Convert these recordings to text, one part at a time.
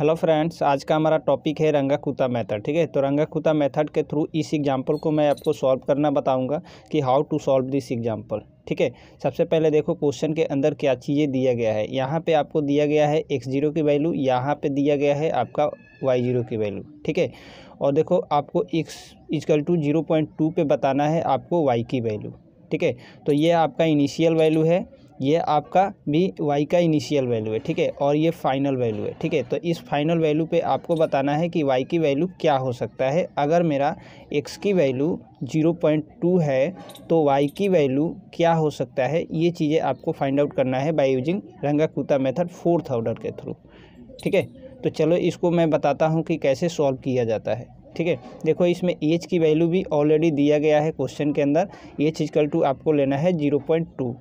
hello friends आज का हमारा टॉपिक है रंगा कुता मेथड ठीक है तो रंगा कुता मेथड के थ्रू इस एग्जांपल को मैं आपको सॉल्व करना बताऊंगा कि how to solve this example ठीक है सबसे पहले देखो क्वेश्चन के अंदर क्या चीज़ें दिया गया है यहाँ पे आपको दिया गया है एक्स जीरो की वैल्यू यहाँ पे दिया गया है आपका वाई जीरो की वैल्यू ठीक है और देखो आपको X is equal to zero point two पर बताना है आपको वाई की वैल्यू ठीक है तो ये आपका इनिशियल वैल्यू है ये आपका भी वाई का इनिशियल वैल्यू है ठीक है और ये फाइनल वैल्यू है ठीक है तो इस फाइनल वैल्यू पे आपको बताना है कि वाई की वैल्यू क्या हो सकता है अगर मेरा एक्स की वैल्यू जीरो पॉइंट टू है तो वाई की वैल्यू क्या हो सकता है ये चीज़ें आपको फाइंड आउट करना है by using Runge Kutta method fourth order के थ्रू ठीक है तो चलो इसको मैं बताता हूँ कि कैसे सॉल्व किया जाता है ठीक है देखो इसमें एच की वैल्यू भी ऑलरेडी दिया गया है क्वेश्चन के अंदर एच इजकल टू आपको लेना है जीरो पॉइंट टू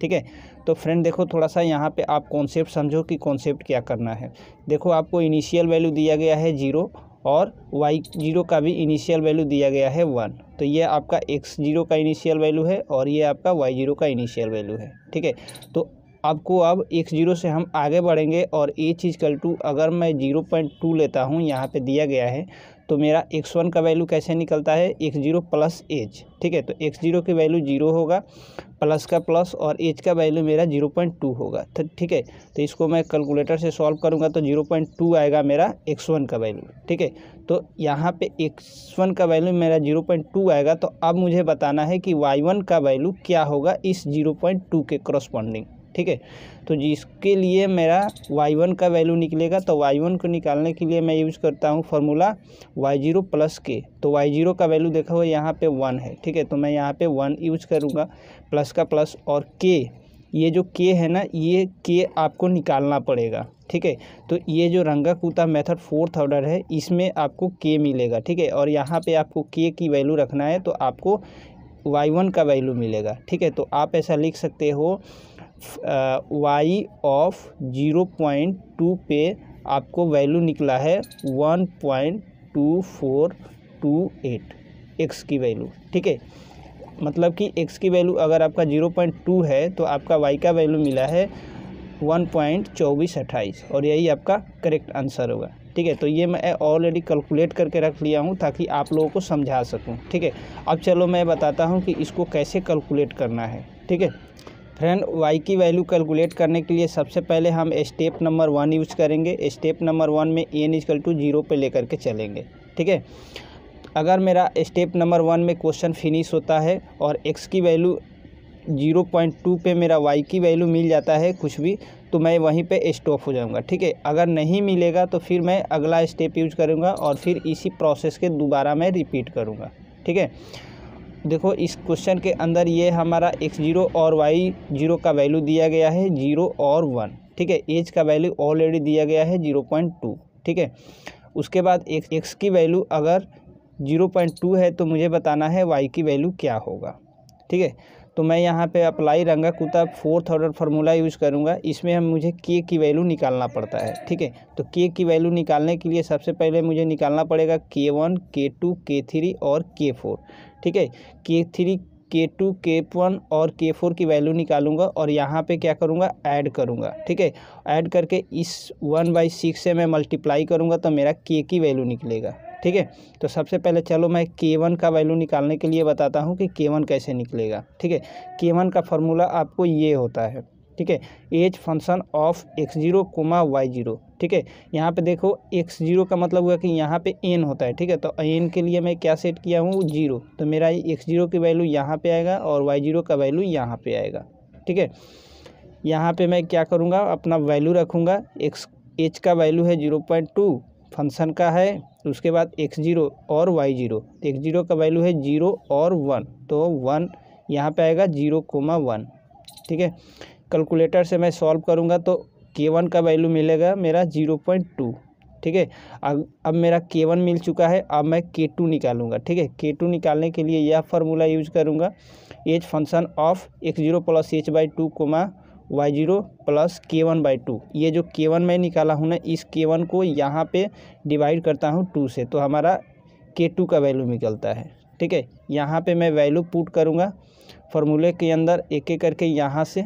ठीक है तो फ्रेंड देखो थोड़ा सा यहाँ पे आप कॉन्सेप्ट समझो कि कॉन्सेप्ट क्या करना है देखो आपको इनिशियल वैल्यू दिया गया है जीरो और वाई जीरो का भी इनिशियल वैल्यू दिया गया है वन तो ये आपका एक्स जीरो का इनिशियल वैल्यू है और ये आपका वाई जीरो का इनिशियल वैल्यू है ठीक है तो आपको अब एक जीरो से हम आगे बढ़ेंगे और ये चीज़ कल टू अगर मैं जीरो पॉइंट टू लेता हूँ यहाँ पे दिया गया है तो मेरा एक्स वन का वैल्यू कैसे निकलता है एक्स जीरो प्लस एच ठीक है तो एक्स जीरो की वैल्यू जीरो होगा प्लस का प्लस और एच का वैल्यू मेरा जीरो पॉइंट टू होगा तो ठीक है तो इसको मैं कैलकुलेटर से सॉल्व करूँगा तो जीरो पॉइंट टू आएगा मेरा एक्स वन का वैल्यू ठीक है तो यहाँ पे एक्स वन का वैल्यू मेरा जीरो पॉइंट टू आएगा तो अब मुझे बताना है कि वाई वन का वैल्यू क्या होगा इस जीरो पॉइंट टू के क्रॉस्पॉन्डिंग ठीक है तो जिसके लिए मेरा वाई वन का वैल्यू निकलेगा तो वाई वन को निकालने के लिए मैं यूज़ करता हूँ फार्मूला वाई जीरो प्लस के तो वाई जीरो का वैल्यू देखा हुआ यहाँ पे वन है ठीक है तो मैं यहाँ पे वन यूज़ करूँगा प्लस का प्लस और के ये जो के है ना ये के आपको निकालना पड़ेगा ठीक है तो ये जो रंगा कूता मेथड फोर्थ ऑर्डर है इसमें आपको के मिलेगा ठीक है और यहाँ पे आपको के की वैल्यू रखना है तो आपको वाई वन का वैल्यू मिलेगा ठीक है तो आप ऐसा लिख सकते हो Y of zero point two पे आपको वैल्यू निकला है one point two four two eight X की वैल्यू ठीक है मतलब कि एक्स की वैल्यू अगर आपका ज़ीरो पॉइंट टू है तो आपका वाई का वैल्यू मिला है वन पॉइंट चौबीस अट्ठाईस और यही आपका करेक्ट आंसर होगा ठीक है तो ये मैं ऑलरेडी कैलकुलेट करके रख लिया हूँ ताकि आप लोगों को समझा सकूँ ठीक है अब चलो मैं बताता हूँ कि इसको कैसे कैलकुलेट करना है ठीक है फ्रेंड वाई की वैल्यू कैलकुलेट करने के लिए सबसे पहले हम स्टेप नंबर वन यूज़ करेंगे स्टेप नंबर वन में एन इजकल टू जीरो पर लेकर के चलेंगे ठीक है अगर मेरा स्टेप नंबर वन में क्वेश्चन फिनिश होता है और एक्स की वैल्यू जीरो पॉइंट टू पे मेरा वाई की वैल्यू मिल जाता है कुछ भी तो मैं वहीं पे स्टॉप हो जाऊंगा ठीक है अगर नहीं मिलेगा तो फिर मैं अगला स्टेप यूज करूंगा और फिर इसी प्रोसेस के दोबारा मैं रिपीट करूंगा ठीक है देखो इस क्वेश्चन के अंदर ये हमारा एक्स जीरो और वाई जीरो का वैल्यू दिया गया है जीरो और वन ठीक है एज का वैल्यू ऑलरेडी दिया गया है जीरो पॉइंट टू ठीक है उसके बाद एक एक्स की वैल्यू अगर जीरो पॉइंट टू है तो मुझे बताना है वाई की वैल्यू क्या होगा ठीक है तो मैं यहाँ पे अप्लाई रंगा कुत्ता फोर्थ ऑर्डर फार्मूला यूज़ करूँगा इसमें हम मुझे के की वैल्यू निकालना पड़ता है ठीक है तो के की वैल्यू निकालने के लिए सबसे पहले मुझे निकालना पड़ेगा के वन के टू के थ्री और के फोर ठीक है के थ्री के टू के वन और के फोर की वैल्यू निकालूंगा और यहाँ पे क्या करूँगा ऐड करूँगा ठीक है ऐड करके इस वन बाई सिक्स से मैं मल्टीप्लाई करूँगा तो मेरा के की वैल्यू निकलेगा ठीक है तो सबसे पहले चलो मैं के वन का वैल्यू निकालने के लिए बताता हूँ कि के वन कैसे निकलेगा ठीक है के वन का फॉर्मूला आपको ये होता है ठीक है H function of X zero comma Y zero ठीक है यहाँ पे देखो एक्स जीरो का मतलब हुआ कि यहाँ पे एन होता है ठीक है तो एन के लिए मैं क्या सेट किया हूँ जीरो तो मेरा एक्स जीरो की वैल्यू यहाँ पे आएगा और वाई जीरो का वैल्यू यहाँ पे आएगा ठीक है यहाँ पे मैं क्या करूँगा अपना वैल्यू रखूँगा एक्स एच का वैल्यू है जीरो पॉइंट टू फंक्शन का है तो उसके बाद एक्स जीरो और वाई जीरो एक्स जीरो का वैल्यू है जीरो और वन तो वन यहाँ पे आएगा जीरो कोमा वन ठीक है कैलकुलेटर से मैं सॉल्व करूँगा तो के वन का वैल्यू मिलेगा मेरा जीरो पॉइंट टू ठीक है अब अब मेरा के वन मिल चुका है अब मैं के टू निकालूंगा ठीक है के टू निकालने के लिए यह फार्मूला यूज करूँगा H function of X zero plus H by two comma Y zero plus K one by two ये जो के वन मैं निकाला हूँ ना इस के वन को यहाँ पे डिवाइड करता हूँ टू से तो हमारा के टू का वैल्यू निकलता है ठीक है यहाँ पे मैं वैल्यू पुट करूँगा फॉर्मूले के अंदर एक एक करके यहाँ से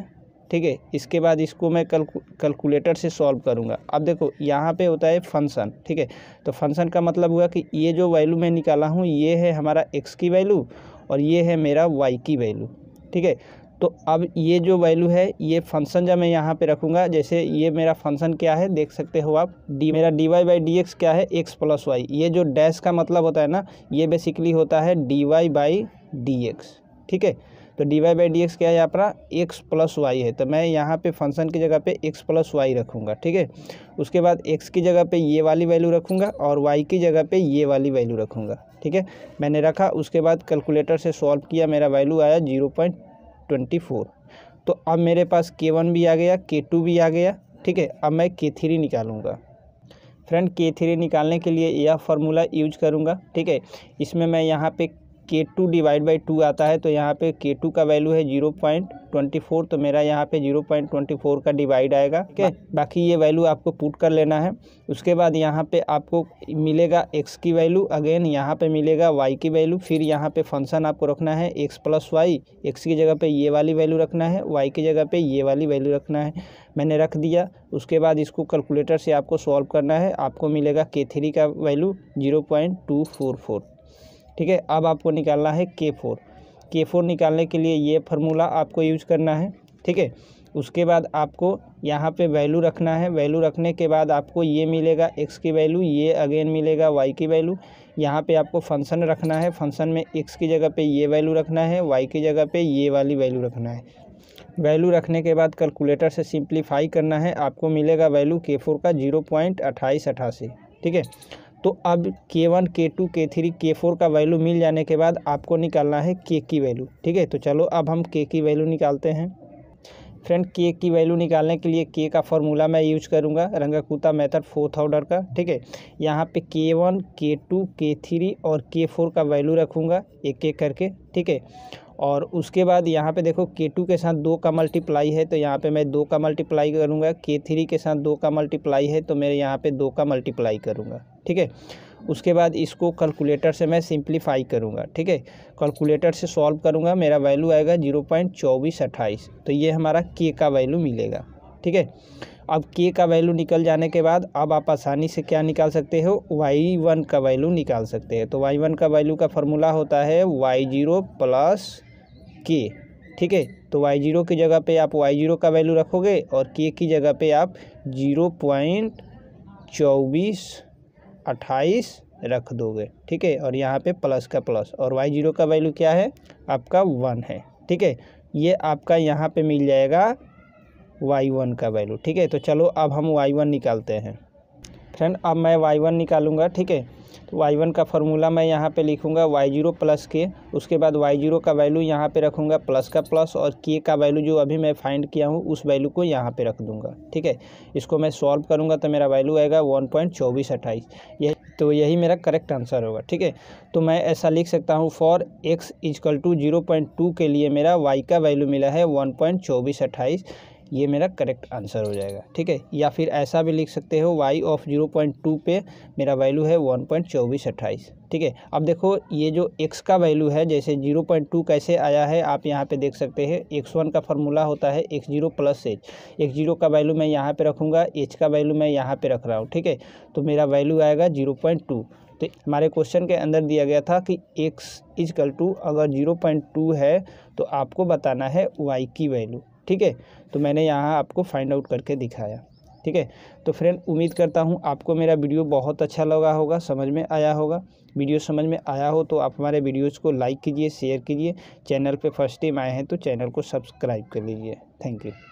ठीक है इसके बाद इसको मैं कैलकु कैलकुलेटर से सॉल्व करूँगा अब देखो यहाँ पे होता है फंक्शन ठीक है तो फंक्शन का मतलब हुआ कि ये जो वैल्यू मैं निकाला हूँ ये है हमारा एक्स की वैल्यू और ये है मेरा वाई की वैल्यू ठीक है तो अब ये जो वैल्यू है ये फंक्शन जब मैं यहाँ पे रखूँगा जैसे ये मेरा फंक्शन क्या है देख सकते हो आप डी मेरा D Y by D X क्या है एक्स प्लस वाई ये जो डैश का मतलब होता है ना ये बेसिकली होता है D Y by D X ठीक है तो D Y by D X क्या है अपना एक्स प्लस वाई है तो मैं यहाँ पे फंक्शन की जगह पे एक्स प्लस वाई रखूँगा ठीक है उसके बाद एक्स की जगह पे ये वाली वैल्यू रखूँगा और वाई की जगह पे ये वाली वैल्यू रखूँगा ठीक है मैंने रखा उसके बाद कैलकुलेटर से सॉल्व किया मेरा वैल्यू आया जीरो पॉइंट ट्वेंटी फोर तो अब मेरे पास के वन भी आ गया के टू भी आ गया ठीक है अब मैं के थ्री निकालूँगा फ्रेंड के थ्री निकालने के लिए यह फार्मूला यूज करूँगा ठीक है इसमें मैं यहाँ पे के टू डिवाइड बाई टू आता है तो यहाँ पे के टू का वैल्यू है जीरो पॉइंट ट्वेंटी फोर तो मेरा यहाँ पे जीरो पॉइंट ट्वेंटी फोर का डिवाइड आएगा ठीक है बाकी ये वैल्यू आपको पुट कर लेना है उसके बाद यहाँ पे आपको मिलेगा एक्स की वैल्यू अगेन यहाँ पे मिलेगा वाई की वैल्यू फिर यहाँ पे फंक्शन आपको रखना है एक्स प्लस वाई एक्स की जगह पे ये वाली वैल्यू रखना है वाई की जगह पे ये वाली वैल्यू रखना है मैंने रख दिया उसके बाद इसको कैलकुलेटर से आपको सॉल्व करना है आपको मिलेगा के थ्री का value zero point two four four ठीक है अब आपको निकालना है के फोर के फोर निकालने के लिए ये फार्मूला आपको यूज करना है ठीक है उसके बाद आपको यहाँ पे वैल्यू रखना है वैल्यू रखने के बाद आपको ये मिलेगा एक्स की वैल्यू ये अगेन मिलेगा वाई की वैल्यू यहाँ पे आपको फंक्शन रखना है फंक्शन में एक्स की जगह पे ये वैल्यू रखना है वाई की जगह पे ये वाली वैल्यू रखना है वैल्यू रखने के बाद कैलकुलेटर से सिंप्लीफाई करना है आपको मिलेगा वैल्यू के फोर का जीरो पॉइंट अट्ठाईस ठीक है तो अब के वन के टू के थ्री के फोर का वैल्यू मिल जाने के बाद आपको निकालना है K की वैल्यू ठीक है तो चलो अब हम K की वैल्यू निकालते हैं फ्रेंड K की वैल्यू निकालने के लिए के का फॉर्मूला मैं यूज करूँगा रंगाकूता मेथड फोर्थ ऑर्डर का ठीक है यहाँ पे के वन के टू के थ्री और के फोर का वैल्यू रखूँगा एक एक करके ठीक है और उसके बाद यहाँ पे देखो के टू के साथ दो का मल्टीप्लाई है तो यहाँ पे मैं दो का मल्टीप्लाई करूँगा के थ्री के साथ दो का मल्टीप्लाई है तो मैं यहाँ पे दो का मल्टीप्लाई करूँगा ठीक है उसके बाद इसको कैलकुलेटर से मैं सिंप्लीफाई करूँगा ठीक है कैलकुलेटर से सॉल्व करूँगा मेरा वैल्यू आएगा जीरो पॉइंट चौबीस अट्ठाईस तो ये हमारा के का वैल्यू मिलेगा ठीक है अब के का वैल्यू निकल जाने के बाद अब आप आसानी से क्या निकाल सकते हो वाई वन का वैल्यू निकाल सकते हैं तो वाई वन का वैल्यू का फार्मूला होता है वाई जीरो प्लस के ठीक है तो वाई ज़ीरो की जगह पे आप वाई ज़ीरो का वैल्यू रखोगे और के की जगह पे आप जीरो पॉइंट चौबीस अट्ठाईस रख दोगे ठीक है और यहाँ पे प्लस का प्लस और वाई ज़ीरो का वैल्यू क्या है आपका वन है ठीक है ये आपका यहाँ पे मिल जाएगा वाई वन का वैल्यू ठीक है तो चलो अब हम वाई वन निकालते हैं फ्रेंड अब मैं वाई वन निकालूंगा ठीक है तो वाई वन का फार्मूला मैं यहाँ पे लिखूंगा वाई जीरो प्लस के उसके बाद वाई जीरो का वैल्यू यहाँ पे रखूँगा प्लस का प्लस और के का वैल्यू जो अभी मैं फाइंड किया हूँ उस वैल्यू को यहाँ पे रख दूंगा ठीक है इसको मैं सॉल्व करूँगा तो मेरा वैल्यू आएगा वन पॉइंट चौबीस अट्ठाईस यही तो यही मेरा करेक्ट आंसर होगा ठीक है तो मैं ऐसा लिख सकता हूँ for X is equal to zero point two के लिए मेरा वाई का वैल्यू मिला है वन पॉइंट चौबीस अट्ठाईस ये मेरा करेक्ट आंसर हो जाएगा ठीक है या फिर ऐसा भी लिख सकते हो Y of zero point two पर मेरा वैल्यू है वन पॉइंट चौबीस अट्ठाईस ठीक है अब देखो ये जो एक्स का वैल्यू है जैसे जीरो पॉइंट टू कैसे आया है आप यहाँ पे देख सकते हैं एक्स वन का फार्मूला होता है X zero plus H X zero का वैल्यू मैं यहाँ पर रखूँगा एच का वैल्यू मैं यहाँ पर रख रहा हूँ ठीक है तो मेरा वैल्यू आएगा जीरो पॉइंट टू तो हमारे क्वेश्चन के अंदर दिया गया था कि एक्स इजकल टू अगर जीरो पॉइंट टू है तो आपको बताना है वाई की वैल्यू ठीक है तो मैंने यहाँ आपको फाइंड आउट करके दिखाया ठीक है तो फ्रेंड उम्मीद करता हूँ आपको मेरा वीडियो बहुत अच्छा लगा होगा समझ में आया होगा वीडियो समझ में आया हो तो आप हमारे वीडियोज़ को लाइक कीजिए शेयर कीजिए चैनल पे फर्स्ट टाइम आए हैं तो चैनल को सब्सक्राइब कर लीजिए थैंक यू